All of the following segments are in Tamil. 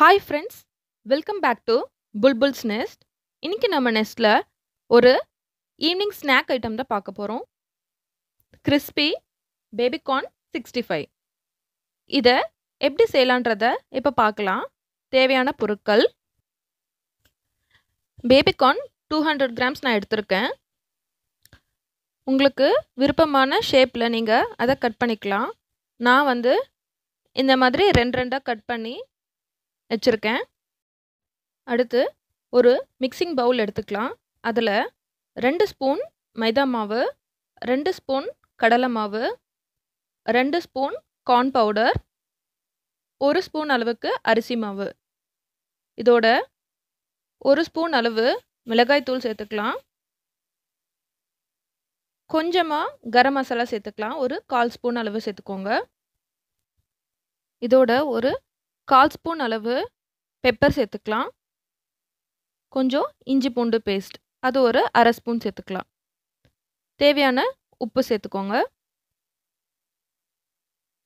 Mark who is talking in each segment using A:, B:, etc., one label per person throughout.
A: hi friends welcome back to Bulbul's nest இன்றைக்கி நம்ம நெஸ்ட்டில் ஒரு ஈவினிங் ஸ்நாக் ஐட்டம் தான் பார்க்க போகிறோம் கிறிஸ்பி பேபிகார்ன் சிக்ஸ்டி ஃபைவ் இதை எப்படி செய்யலான்றத இப்போ பார்க்கலாம் தேவையான பொருட்கள் பேபிகார்ன் டூ ஹண்ட்ரட் கிராம்ஸ் நான் எடுத்திருக்கேன் உங்களுக்கு விருப்பமான ஷேப்பில் நீங்கள் அதை கட் பண்ணிக்கலாம் நான் வந்து இந்த மாதிரி ரெண்டு ரெண்டாக கட் பண்ணி வச்சுருக்கேன் அடுத்து ஒரு மிக்சிங் பவுல் எடுத்துக்கலாம் அதில் ரெண்டு ஸ்பூன் மைதா மாவு ரெண்டு ஸ்பூன் கடலை மாவு ரெண்டு ஸ்பூன் கார்ன் பவுடர் ஒரு ஸ்பூன் அளவுக்கு அரிசி மாவு இதோட ஒரு ஸ்பூன் அளவு மிளகாய் தூள் சேர்த்துக்கலாம் கொஞ்சமாக கரம் மசாலா சேர்த்துக்கலாம் ஒரு கால் ஸ்பூன் அளவு சேர்த்துக்கோங்க இதோட ஒரு கால் ஸ்பூன் அளவு பெப்பர் சேர்த்துக்கலாம் கொஞ்சம் இஞ்சி பூண்டு பேஸ்ட் அது ஒரு அரை ஸ்பூன் சேர்த்துக்கலாம் தேவையான உப்பு சேர்த்துக்கோங்க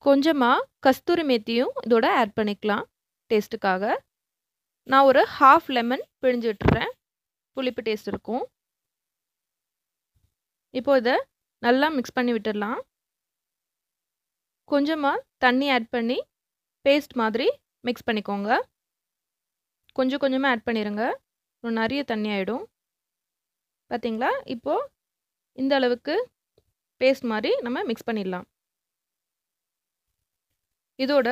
A: கொஞ்சமாக கஸ்தூரி மேத்தியும் இதோட ஆட் பண்ணிக்கலாம் டேஸ்ட்டுக்காக நான் ஒரு ஹாஃப் லெமன் பிழிஞ்சு விட்டுறேன் புளிப்பு டேஸ்ட் இருக்கும் இப்போ இதை நல்லா மிக்ஸ் பண்ணி விட்டுடலாம் கொஞ்சமாக தண்ணி ஆட் பண்ணி பேஸ்ட் மாதிரி மிக்ஸ் பண்ணிக்கோங்க கொஞ்சம் கொஞ்சமாக ஆட் பண்ணிடுங்க இன்னும் நிறைய தண்ணி ஆகிடும் பார்த்திங்களா இப்போது இந்த அளவுக்கு பேஸ்ட் மாதிரி நம்ம மிக்ஸ் பண்ணிடலாம் இதோட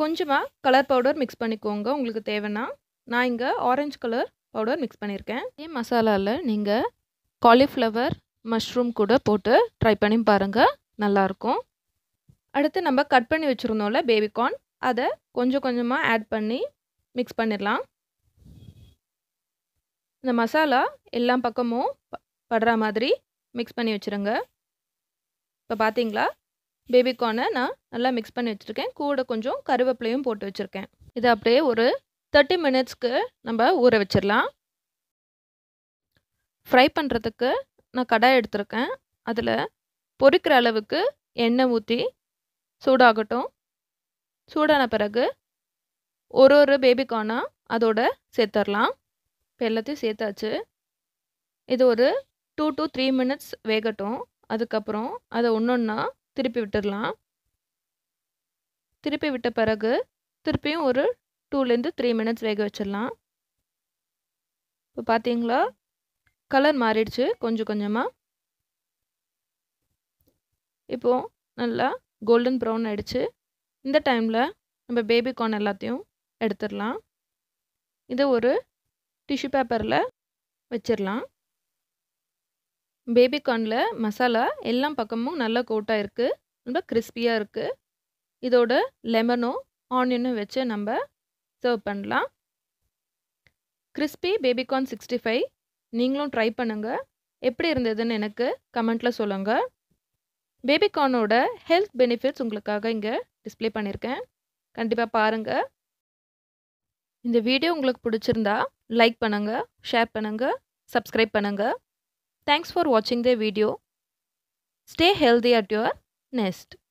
A: கொஞ்சமாக கலர் பவுடர் மிக்ஸ் பண்ணிக்கோங்க உங்களுக்கு தேவைன்னா நான் இங்கே ஆரஞ்சு கலர் பவுடர் மிக்ஸ் பண்ணியிருக்கேன் இதே மசாலாவில் நீங்கள் காலிஃப்ளவர் மஷ்ரூம் கூட போட்டு ட்ரை பண்ணி பாருங்கள் நல்லாயிருக்கும் அடுத்து நம்ம கட் பண்ணி வச்சுருந்தோம்ல பேபிகார்ன் அதை கொஞ்சம் கொஞ்சமாக ஆட் பண்ணி மிக்ஸ் பண்ணிடலாம் இந்த மசாலா எல்லா பக்கமும் படுற மாதிரி மிக்ஸ் பண்ணி வச்சுருங்க இப்போ பார்த்தீங்களா பேபிகார்னை நான் நல்லா மிக்ஸ் பண்ணி வச்சுருக்கேன் கூட கொஞ்சம் கருவேப்பிலையும் போட்டு வச்சுருக்கேன் இதை அப்படியே ஒரு தேர்ட்டி மினிட்ஸ்க்கு நம்ம ஊற வச்சிடலாம் ஃப்ரை பண்ணுறதுக்கு நான் கடாய் எடுத்திருக்கேன் அதில் பொறிக்கிற அளவுக்கு எண்ணெய் ஊற்றி சூடாகட்டும் சூடான பிறகு ஒரு ஒரு பேபிகார்னாக அதோட சேர்த்துடலாம் இப்போ எல்லாத்தையும் சேர்த்தாச்சு இது ஒரு டூ டு த்ரீ மினிட்ஸ் வேகட்டும் அதுக்கப்புறம் அதை ஒன்று ஒன்றா திருப்பி விட்டுடலாம் திருப்பி விட்ட பிறகு திருப்பியும் ஒரு டூலேருந்து த்ரீ மினிட்ஸ் வேக வச்சிடலாம் இப்போ பார்த்தீங்களா கலர் மாறிடுச்சு கொஞ்சம் கொஞ்சமாக இப்போது நல்லா கோல்டன் ப்ரௌன் ஆகிடுச்சு இந்த டைமில் நம்ம பேபி கார்ன் எல்லாத்தையும் எடுத்துடலாம் இதை ஒரு டிஷ்யூ பேப்பரில் வச்சிடலாம் பேபி கார்னில் மசாலா எல்லாம் பக்கமும் நல்லா கோட்டாக இருக்குது ரொம்ப கிறிஸ்பியாக இருக்குது இதோட லெமனோ ஆனியனும் வச்சு நம்ம சர்வ் பண்ணலாம் கிறிஸ்பி பேபிகார்ன் சிக்ஸ்டி ஃபைவ் நீங்களும் ட்ரை பண்ணுங்கள் எப்படி இருந்ததுன்னு எனக்கு கமெண்ட்டில் சொல்லுங்கள் பேபிகார்னோட ஹெல்த் பெனிஃபிட்ஸ் உங்களுக்காக இங்கே டிஸ்பிளே பண்ணியிருக்கேன் கண்டிப்பாக பாருங்கள் இந்த வீடியோ உங்களுக்கு பிடிச்சிருந்தா லைக் பண்ணுங்கள் ஷேர் பண்ணுங்கள் சப்ஸ்கிரைப் பண்ணுங்கள் தேங்க்ஸ் ஃபார் வாட்சிங் the video stay healthy at your next